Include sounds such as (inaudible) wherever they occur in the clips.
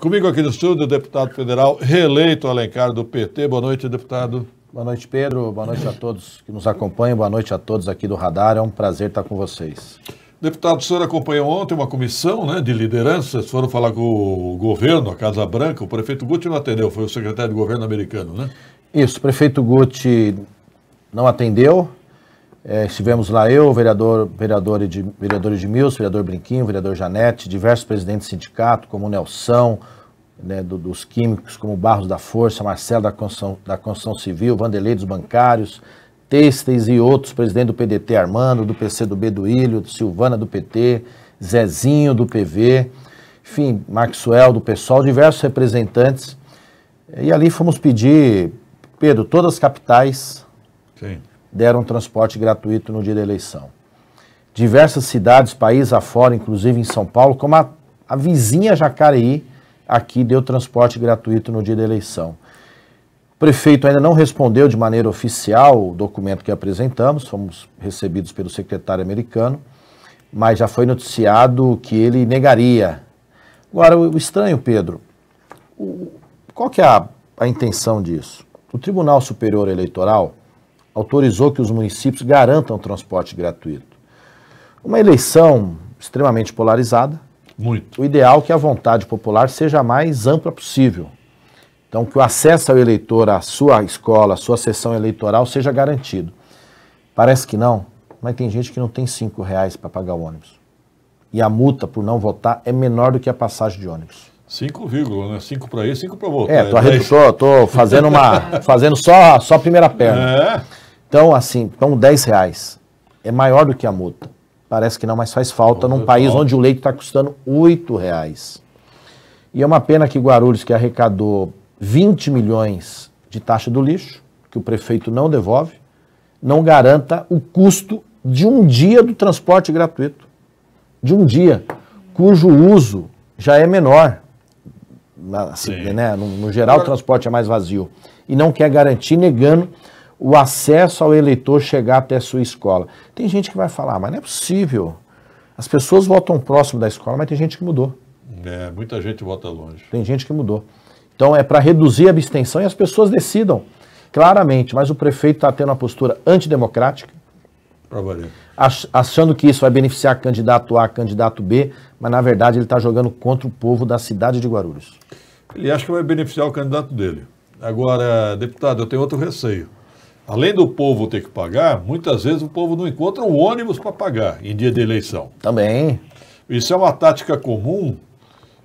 Comigo aqui no estúdio, o deputado federal reeleito Alencar do PT. Boa noite, deputado. Boa noite, Pedro. Boa noite a todos que nos acompanham. Boa noite a todos aqui do Radar. É um prazer estar com vocês. Deputado, o senhor acompanhou ontem uma comissão né, de lideranças, foram falar com o governo, a Casa Branca, o prefeito Guti não atendeu, foi o secretário de governo americano, né? Isso, o prefeito Guti não atendeu, é, estivemos lá eu, o vereador, vereador, Ed, vereador Edmilson, vereador Brinquinho, vereador Janete, diversos presidentes de sindicato, como Nelson, né, do, dos químicos, como Barros da Força, Marcelo da Construção, da Construção Civil, Vanderlei dos Bancários, Têxteis e outros, presidente do PDT Armando, do PC do Ilho, Silvana do PT, Zezinho do PV, enfim, Maxwell do PSOL, diversos representantes. E ali fomos pedir, Pedro, todas as capitais. Sim deram transporte gratuito no dia da eleição. Diversas cidades, país afora, inclusive em São Paulo, como a, a vizinha Jacareí, aqui deu transporte gratuito no dia da eleição. O prefeito ainda não respondeu de maneira oficial o documento que apresentamos, fomos recebidos pelo secretário americano, mas já foi noticiado que ele negaria. Agora, o estranho, Pedro, o, qual que é a, a intenção disso? O Tribunal Superior Eleitoral autorizou que os municípios garantam o transporte gratuito. Uma eleição extremamente polarizada. Muito. O ideal é que a vontade popular seja a mais ampla possível. Então, que o acesso ao eleitor, à sua escola, à sua sessão eleitoral seja garantido. Parece que não, mas tem gente que não tem cinco reais para pagar o ônibus. E a multa por não votar é menor do que a passagem de ônibus. 5, né? cinco para ir, 5 para voltar. É, tô, é, tô, fazendo uma. (laughs) fazendo só, só a primeira perna. É. Então, assim, então 10 reais é maior do que a multa. Parece que não, mas faz falta num país falta. onde o leite está custando 8 reais. E é uma pena que Guarulhos, que arrecadou 20 milhões de taxa do lixo, que o prefeito não devolve, não garanta o custo de um dia do transporte gratuito. De um dia, cujo uso já é menor. Assim, né? no, no geral, o transporte é mais vazio. E não quer garantir, negando o acesso ao eleitor chegar até a sua escola. Tem gente que vai falar, ah, mas não é possível. As pessoas votam próximo da escola, mas tem gente que mudou. É, muita gente vota longe. Tem gente que mudou. Então é para reduzir a abstenção e as pessoas decidam. Claramente, mas o prefeito está tendo uma postura antidemocrática, achando que isso vai beneficiar candidato A, candidato B, mas na verdade ele está jogando contra o povo da cidade de Guarulhos. Ele acha que vai beneficiar o candidato dele. Agora, deputado, eu tenho outro receio além do povo ter que pagar, muitas vezes o povo não encontra um ônibus para pagar em dia de eleição. Também. Isso é uma tática comum,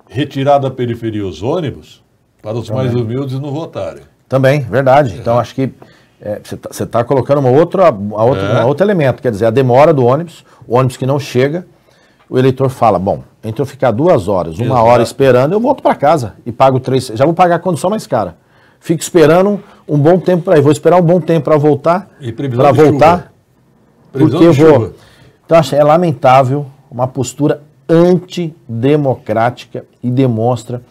retirar da periferia os ônibus para os Também. mais humildes não votarem. Também, verdade. É. Então acho que é, você é, está tá colocando uma outra, uma outra, é. um outro elemento, quer dizer, a demora do ônibus, o ônibus que não chega, o eleitor fala, bom, entre eu ficar duas horas, uma Exato. hora esperando, eu volto para casa e pago três, já vou pagar a condição mais cara. Fico esperando um bom tempo para ir. Vou esperar um bom tempo para voltar. E previsão pra de voltar, chuva. Previsão porque de vou. Chuva. Então, é lamentável uma postura antidemocrática e demonstra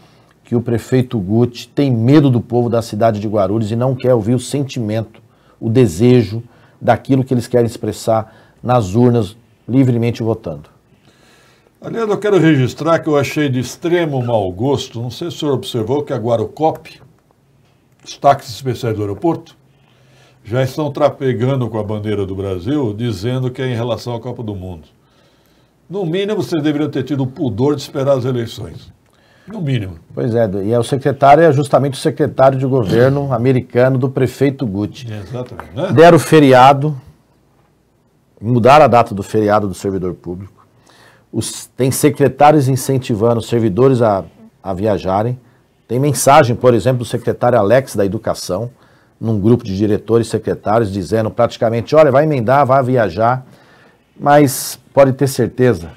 que o prefeito Guti tem medo do povo da cidade de Guarulhos e não quer ouvir o sentimento, o desejo daquilo que eles querem expressar nas urnas, livremente votando. Aliás, eu quero registrar que eu achei de extremo mau gosto, não sei se o senhor observou, que a Guarucop, os táxis especiais do aeroporto já estão trapegando com a bandeira do Brasil, dizendo que é em relação à Copa do Mundo. No mínimo, vocês deveriam ter tido o pudor de esperar as eleições. No mínimo. Pois é, e é o secretário, é justamente o secretário de governo americano do prefeito Gucci. Exatamente. Né? Deram feriado, mudaram a data do feriado do servidor público. Os, tem secretários incentivando os servidores a, a viajarem. Tem mensagem, por exemplo, do secretário Alex da Educação, num grupo de diretores e secretários, dizendo praticamente: olha, vai emendar, vai viajar, mas pode ter certeza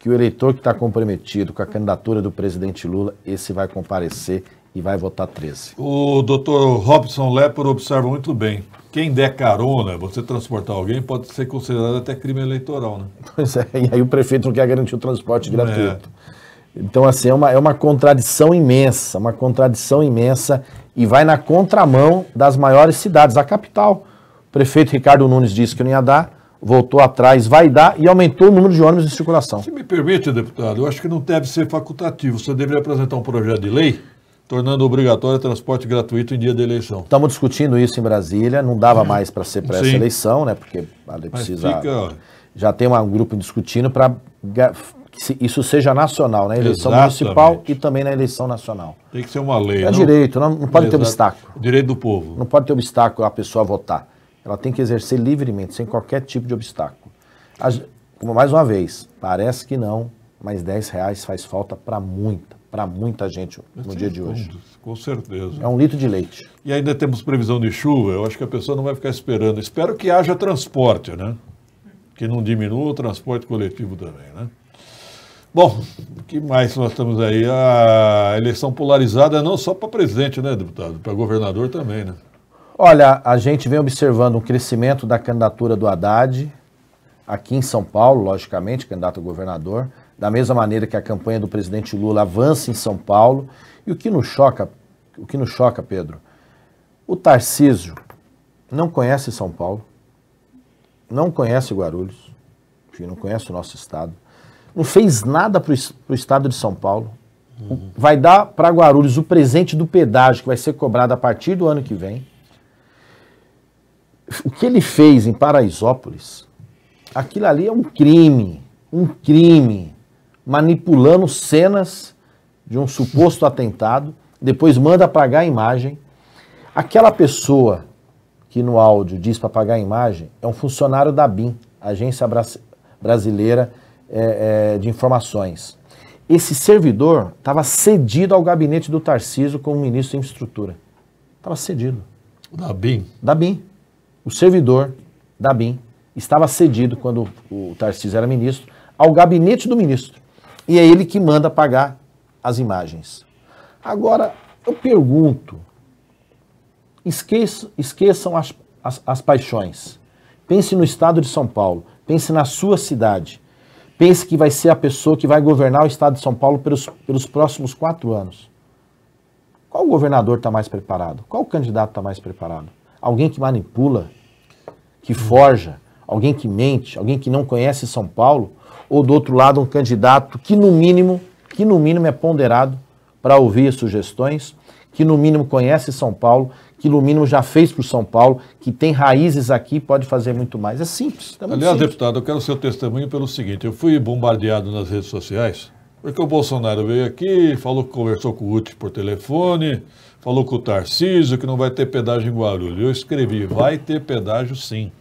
que o eleitor que está comprometido com a candidatura do presidente Lula, esse vai comparecer e vai votar 13. O doutor Robson Lepor observa muito bem. Quem der carona, você transportar alguém, pode ser considerado até crime eleitoral, né? Pois é, e aí o prefeito não quer garantir o transporte é. gratuito. É. Então, assim, é uma, é uma contradição imensa, uma contradição imensa e vai na contramão das maiores cidades. A capital, o prefeito Ricardo Nunes disse que não ia dar, voltou atrás, vai dar e aumentou o número de ônibus em circulação. Se me permite, deputado, eu acho que não deve ser facultativo. Você deveria apresentar um projeto de lei tornando obrigatório transporte gratuito em dia de eleição. Estamos discutindo isso em Brasília, não dava uhum. mais para ser para essa eleição, né? Porque a lei precisa. Fica... Já tem um grupo discutindo para que isso seja nacional, na né? eleição Exatamente. municipal e também na eleição nacional. Tem que ser uma lei. É não? direito, não, não pode Exato. ter obstáculo. Direito do povo. Não pode ter obstáculo a pessoa votar. Ela tem que exercer livremente, sem qualquer tipo de obstáculo. mais uma vez, parece que não, mas 10 reais faz falta para muita, para muita gente no dia de hoje. Com certeza. É um litro de leite. E ainda temos previsão de chuva, eu acho que a pessoa não vai ficar esperando. Espero que haja transporte, né? Que não diminua o transporte coletivo também, né? Bom, o que mais nós estamos aí? A eleição polarizada é não só para presidente, né, deputado? Para governador também, né? Olha, a gente vem observando um crescimento da candidatura do Haddad, aqui em São Paulo, logicamente, candidato a governador, da mesma maneira que a campanha do presidente Lula avança em São Paulo. E o que nos choca, o que nos choca, Pedro, o Tarcísio não conhece São Paulo, não conhece Guarulhos, enfim, não conhece o nosso estado não fez nada para o estado de São Paulo. Uhum. Vai dar para Guarulhos o presente do pedágio que vai ser cobrado a partir do ano que vem. O que ele fez em Paraisópolis, aquilo ali é um crime, um crime, manipulando cenas de um suposto atentado, depois manda apagar a imagem. Aquela pessoa que no áudio diz para apagar a imagem é um funcionário da BIM, Agência Brasileira é, é, de informações. Esse servidor estava cedido ao gabinete do Tarciso como ministro em estrutura. Estava cedido. Da BIM? Da BIM. O servidor da BIM estava cedido, quando o Tarcísio era ministro, ao gabinete do ministro. E é ele que manda pagar as imagens. Agora, eu pergunto: esqueçam, esqueçam as, as, as paixões. Pense no estado de São Paulo, pense na sua cidade pense que vai ser a pessoa que vai governar o estado de São Paulo pelos, pelos próximos quatro anos. Qual governador está mais preparado? Qual candidato está mais preparado? Alguém que manipula, que uhum. forja, alguém que mente, alguém que não conhece São Paulo, ou do outro lado um candidato que no mínimo, que no mínimo é ponderado para ouvir sugestões, que no mínimo conhece São Paulo, que Ilumínio já fez para o São Paulo, que tem raízes aqui, pode fazer muito mais. É simples. É Aliás, simples. deputado, eu quero seu testemunho pelo seguinte: eu fui bombardeado nas redes sociais, porque o Bolsonaro veio aqui, falou que conversou com o UT por telefone, falou com o Tarcísio que não vai ter pedágio em Guarulhos. Eu escrevi: vai ter pedágio sim.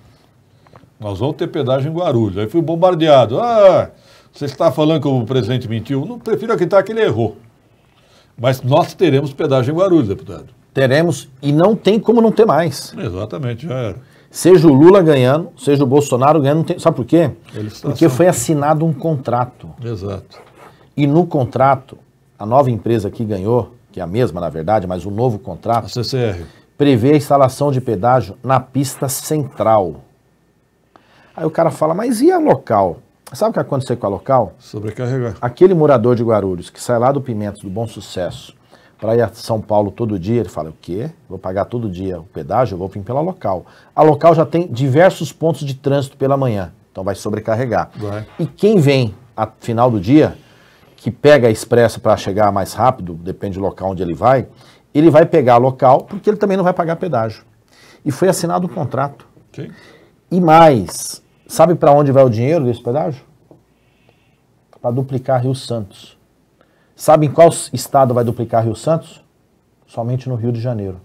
Nós vamos ter pedágio em Guarulhos. Aí fui bombardeado. Ah, você está falando que o presidente mentiu? Não prefiro acreditar que ele errou. Mas nós teremos pedágio em Guarulhos, deputado teremos e não tem como não ter mais. Exatamente, já era. Seja o Lula ganhando, seja o Bolsonaro ganhando, tem... sabe por quê? Porque foi assinado um contrato. Exato. E no contrato, a nova empresa que ganhou, que é a mesma na verdade, mas o novo contrato, a CCR. prevê a instalação de pedágio na pista central. Aí o cara fala, mas e a local? Sabe o que aconteceu com a local? Sobrecarregar. Aquele morador de Guarulhos que sai lá do Pimentos, do Bom Sucesso, para ir a São Paulo todo dia, ele fala, o quê? Vou pagar todo dia o pedágio, eu vou vir pela local. A local já tem diversos pontos de trânsito pela manhã, então vai sobrecarregar. Vai. E quem vem a final do dia, que pega a expressa para chegar mais rápido, depende do local onde ele vai, ele vai pegar a local porque ele também não vai pagar pedágio. E foi assinado um contrato. Okay. E mais, sabe para onde vai o dinheiro desse pedágio? Para duplicar Rio Santos. Sabem qual estado vai duplicar Rio Santos? Somente no Rio de Janeiro.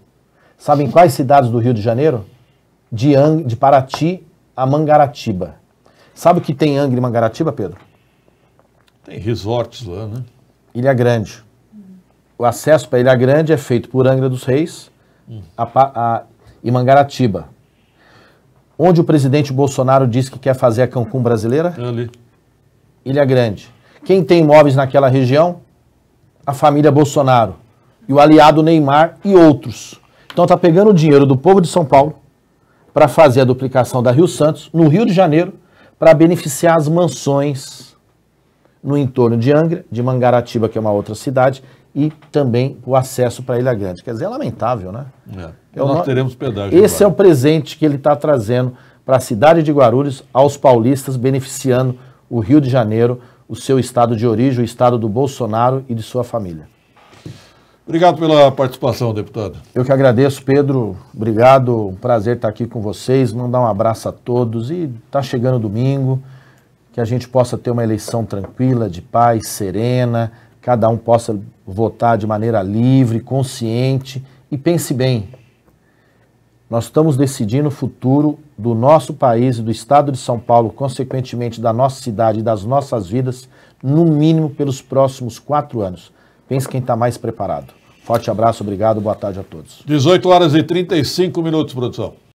Sabem quais cidades do Rio de Janeiro? De, Ang... de Paraty a Mangaratiba. Sabe o que tem Angra e Mangaratiba, Pedro? Tem resorts lá, né? Ilha Grande. O acesso para Ilha Grande é feito por Angra dos Reis hum. a, a, e Mangaratiba. Onde o presidente Bolsonaro disse que quer fazer a Cancún brasileira? ali. Ilha Grande. Quem tem imóveis naquela região? a família Bolsonaro e o aliado Neymar e outros. Então está pegando o dinheiro do povo de São Paulo para fazer a duplicação da Rio Santos no Rio de Janeiro para beneficiar as mansões no entorno de Angra, de Mangaratiba, que é uma outra cidade, e também o acesso para Ilha Grande. Quer dizer, é lamentável, né? É. é nós teremos pedágio. Esse é o presente que ele está trazendo para a cidade de Guarulhos, aos paulistas, beneficiando o Rio de Janeiro o seu estado de origem, o estado do Bolsonaro e de sua família. Obrigado pela participação, deputado. Eu que agradeço, Pedro. Obrigado, um prazer estar aqui com vocês. Mandar um abraço a todos. E está chegando domingo, que a gente possa ter uma eleição tranquila, de paz, serena, cada um possa votar de maneira livre, consciente e pense bem. Nós estamos decidindo o futuro do nosso país e do estado de São Paulo, consequentemente da nossa cidade e das nossas vidas, no mínimo pelos próximos quatro anos. Pense quem está mais preparado. Forte abraço, obrigado, boa tarde a todos. 18 horas e 35 minutos, produção.